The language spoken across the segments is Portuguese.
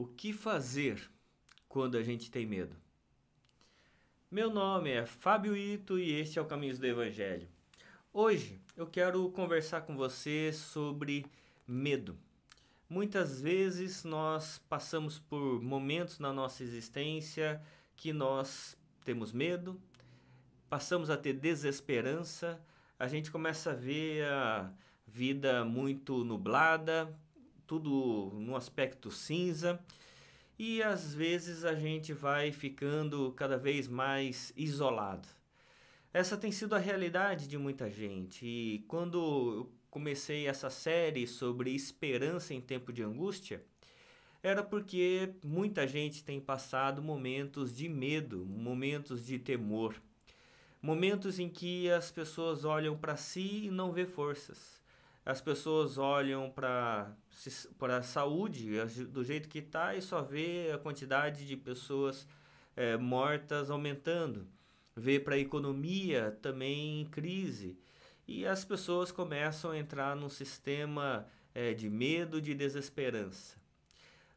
O que fazer quando a gente tem medo? Meu nome é Fábio Ito e este é o Caminhos do Evangelho. Hoje eu quero conversar com você sobre medo. Muitas vezes nós passamos por momentos na nossa existência que nós temos medo, passamos a ter desesperança, a gente começa a ver a vida muito nublada, tudo num aspecto cinza. E às vezes a gente vai ficando cada vez mais isolado. Essa tem sido a realidade de muita gente. E quando eu comecei essa série sobre esperança em tempo de angústia, era porque muita gente tem passado momentos de medo, momentos de temor, momentos em que as pessoas olham para si e não vê forças, as pessoas olham para a saúde do jeito que está e só vê a quantidade de pessoas é, mortas aumentando, vê para a economia também em crise. E as pessoas começam a entrar num sistema é, de medo, de desesperança.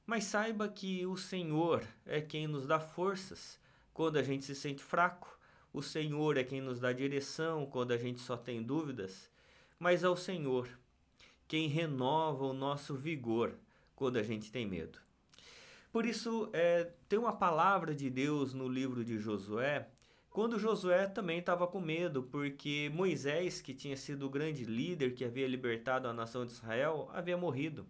Mas saiba que o Senhor é quem nos dá forças quando a gente se sente fraco. O Senhor é quem nos dá direção quando a gente só tem dúvidas mas ao Senhor, quem renova o nosso vigor quando a gente tem medo. Por isso, é, tem uma palavra de Deus no livro de Josué, quando Josué também estava com medo, porque Moisés, que tinha sido o grande líder que havia libertado a nação de Israel, havia morrido.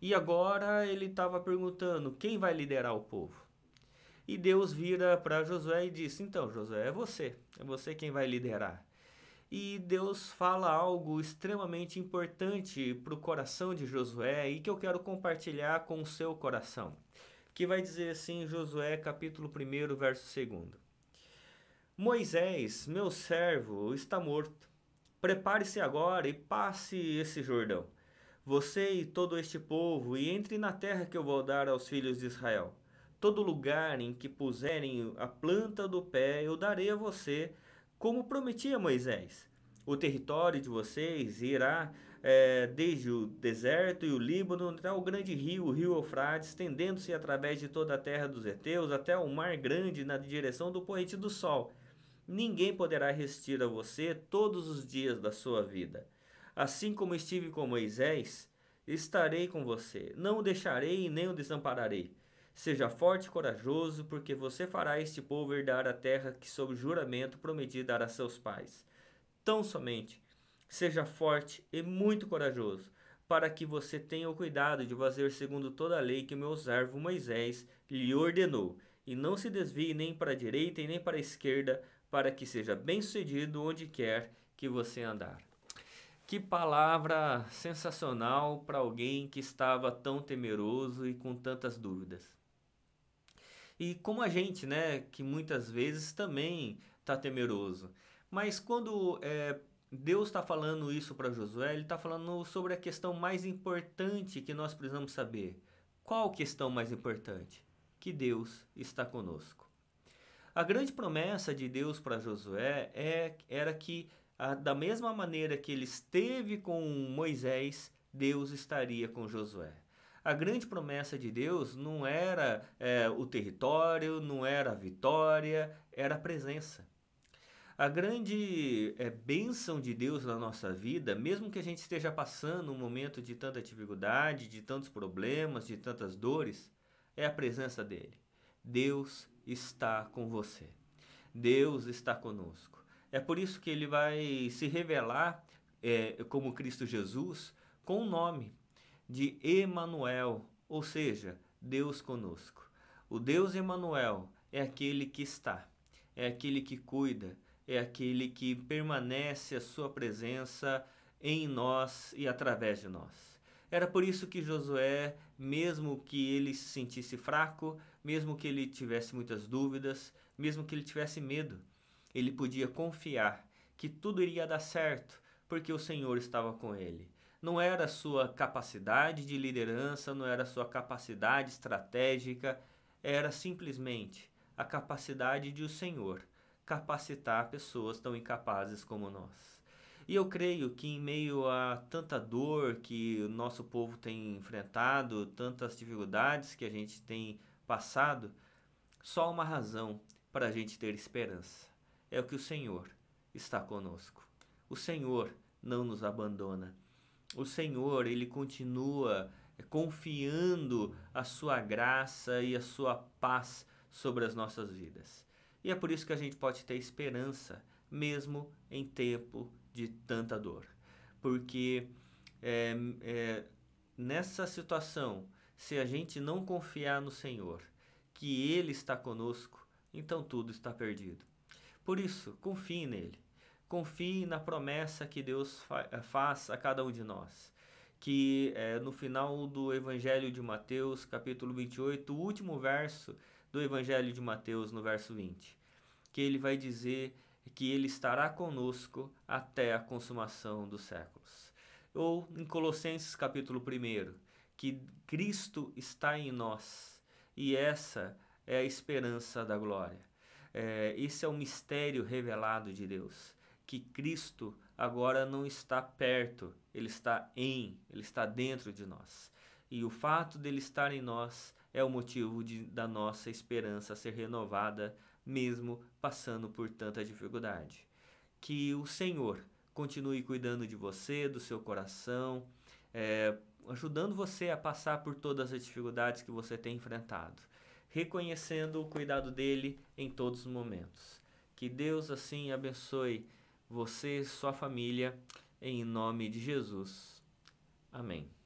E agora ele estava perguntando: quem vai liderar o povo? E Deus vira para Josué e disse: Então, Josué, é você, é você quem vai liderar e Deus fala algo extremamente importante para o coração de Josué e que eu quero compartilhar com o seu coração, que vai dizer assim, Josué capítulo 1, verso 2. Moisés, meu servo, está morto. Prepare-se agora e passe esse Jordão, você e todo este povo, e entre na terra que eu vou dar aos filhos de Israel. Todo lugar em que puserem a planta do pé, eu darei a você, como prometia Moisés. O território de vocês irá é, desde o deserto e o Líbano até o grande rio, o rio Eufrates, estendendo-se através de toda a terra dos heteus até o mar grande na direção do poente do sol. Ninguém poderá resistir a você todos os dias da sua vida. Assim como estive com Moisés, estarei com você. Não o deixarei nem o desampararei Seja forte e corajoso, porque você fará este povo herdar a terra que, sob juramento, prometi dar a seus pais. Tão somente, seja forte e muito corajoso, para que você tenha o cuidado de fazer segundo toda a lei que meu servo Moisés lhe ordenou, e não se desvie nem para a direita e nem para a esquerda, para que seja bem-sucedido onde quer que você andar. Que palavra sensacional para alguém que estava tão temeroso e com tantas dúvidas. E como a gente, né, que muitas vezes também está temeroso. Mas quando é, Deus está falando isso para Josué, ele está falando sobre a questão mais importante que nós precisamos saber. Qual questão mais importante? Que Deus está conosco. A grande promessa de Deus para Josué é, era que, a, da mesma maneira que ele esteve com Moisés, Deus estaria com Josué. A grande promessa de Deus não era é, o território, não era a vitória, era a presença. A grande é, bênção de Deus na nossa vida, mesmo que a gente esteja passando um momento de tanta dificuldade, de tantos problemas, de tantas dores, é a presença dele. Deus está com você. Deus está conosco. É por isso que ele vai se revelar é, como Cristo Jesus com o nome de Emanuel, ou seja, Deus conosco. O Deus Emanuel é aquele que está, é aquele que cuida, é aquele que permanece a sua presença em nós e através de nós. Era por isso que Josué, mesmo que ele se sentisse fraco, mesmo que ele tivesse muitas dúvidas, mesmo que ele tivesse medo, ele podia confiar que tudo iria dar certo, porque o Senhor estava com ele não era a sua capacidade de liderança, não era a sua capacidade estratégica, era simplesmente a capacidade de o Senhor capacitar pessoas tão incapazes como nós. E eu creio que em meio a tanta dor que o nosso povo tem enfrentado, tantas dificuldades que a gente tem passado, só uma razão para a gente ter esperança. É o que o Senhor está conosco. O Senhor não nos abandona o Senhor, ele continua confiando a sua graça e a sua paz sobre as nossas vidas. E é por isso que a gente pode ter esperança, mesmo em tempo de tanta dor. Porque é, é, nessa situação, se a gente não confiar no Senhor, que Ele está conosco, então tudo está perdido. Por isso, confie nele confie na promessa que Deus fa eh, faz a cada um de nós. Que é, no final do Evangelho de Mateus, capítulo 28, o último verso do Evangelho de Mateus, no verso 20, que ele vai dizer que ele estará conosco até a consumação dos séculos. Ou em Colossenses, capítulo 1, que Cristo está em nós e essa é a esperança da glória. É, esse é o mistério revelado de Deus que Cristo agora não está perto, ele está em, ele está dentro de nós. E o fato dele estar em nós é o motivo de, da nossa esperança ser renovada, mesmo passando por tanta dificuldade. Que o Senhor continue cuidando de você, do seu coração, é, ajudando você a passar por todas as dificuldades que você tem enfrentado, reconhecendo o cuidado dele em todos os momentos. Que Deus assim abençoe você, e sua família, em nome de Jesus. Amém.